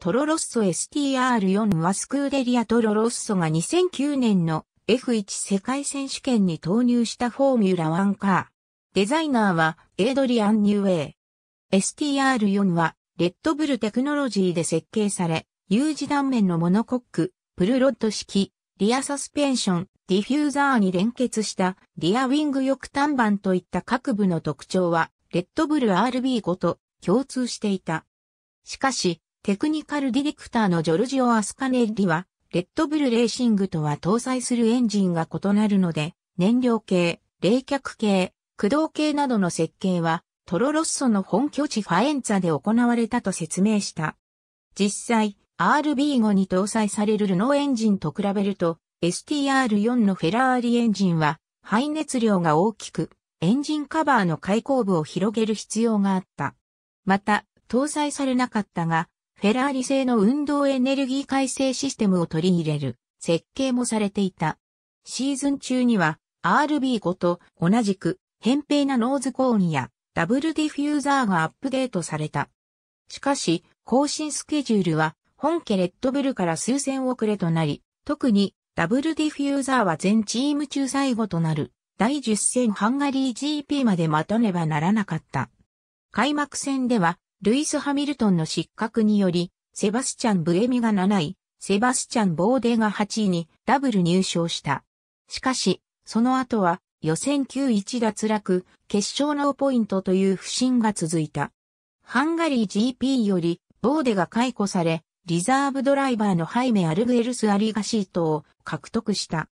トロロッソ STR4 はスクーデリアトロロッソが2009年の F1 世界選手権に投入したフォーミュラ1カー。デザイナーはエイドリアン・ニューウェイ。STR4 はレッドブルテクノロジーで設計され、U 字断面のモノコック、プルロッド式、リアサスペンション、ディフューザーに連結したリアウィング翼端板といった各部の特徴は、レッドブル RB5 と共通していた。しかし、テクニカルディレクターのジョルジオ・アスカネッリは、レッドブルレーシングとは搭載するエンジンが異なるので、燃料系、冷却系、駆動系などの設計は、トロロッソの本拠地ファエンツァで行われたと説明した。実際、RB5 に搭載されるルノーエンジンと比べると、STR4 のフェラーリエンジンは、排熱量が大きく、エンジンカバーの開口部を広げる必要があった。また、搭載されなかったが、フェラーリ製の運動エネルギー改正システムを取り入れる設計もされていた。シーズン中には RB5 と同じく扁平なノーズコーンやダブルディフューザーがアップデートされた。しかし、更新スケジュールは本家レッドブルから数千遅れとなり、特にダブルディフューザーは全チーム中最後となる第10戦ハンガリー GP まで待たねばならなかった。開幕戦ではルイス・ハミルトンの失格により、セバスチャン・ブエミが7位、セバスチャン・ボーデが8位にダブル入賞した。しかし、その後は予選9位脱落、決勝のポイントという不振が続いた。ハンガリー GP より、ボーデが解雇され、リザーブドライバーのハイメ・アルグエルス・アリガシートを獲得した。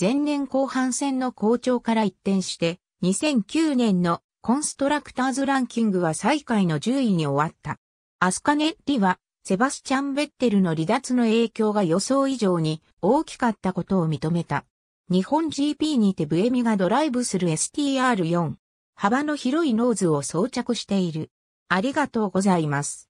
前年後半戦の好調から一転して、2009年のコンストラクターズランキングは最下位の10位に終わった。アスカネッリは、セバスチャン・ベッテルの離脱の影響が予想以上に大きかったことを認めた。日本 GP にてブエミがドライブする STR4。幅の広いノーズを装着している。ありがとうございます。